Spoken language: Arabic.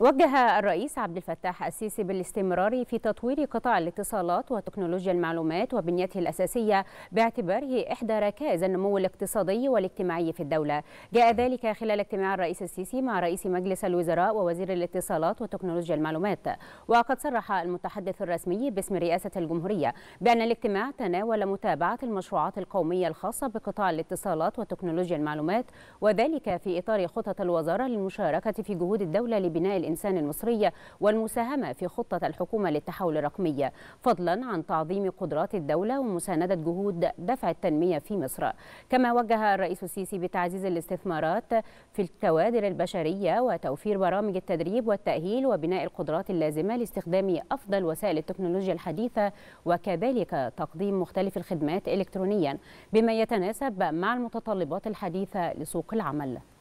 وجه الرئيس عبد الفتاح السيسي بالاستمرار في تطوير قطاع الاتصالات وتكنولوجيا المعلومات وبنيته الأساسية باعتباره إحدى ركائز النمو الاقتصادي والاجتماعي في الدولة جاء ذلك خلال اجتماع الرئيس السيسي مع رئيس مجلس الوزراء ووزير الاتصالات وتكنولوجيا المعلومات وقد صرح المتحدث الرسمي باسم رئاسة الجمهورية بأن الاجتماع تناول متابعة المشروعات القومية الخاصة بقطاع الاتصالات وتكنولوجيا المعلومات وذلك في إطار خطط الوزارة للمشاركة في جهود الدولة لبناء الإنسان المصرية والمساهمة في خطة الحكومة للتحول الرقمي فضلا عن تعظيم قدرات الدولة ومساندة جهود دفع التنمية في مصر كما وجه الرئيس السيسي بتعزيز الاستثمارات في الكوادر البشرية وتوفير برامج التدريب والتأهيل وبناء القدرات اللازمة لاستخدام أفضل وسائل التكنولوجيا الحديثة وكذلك تقديم مختلف الخدمات إلكترونيا بما يتناسب مع المتطلبات الحديثة لسوق العمل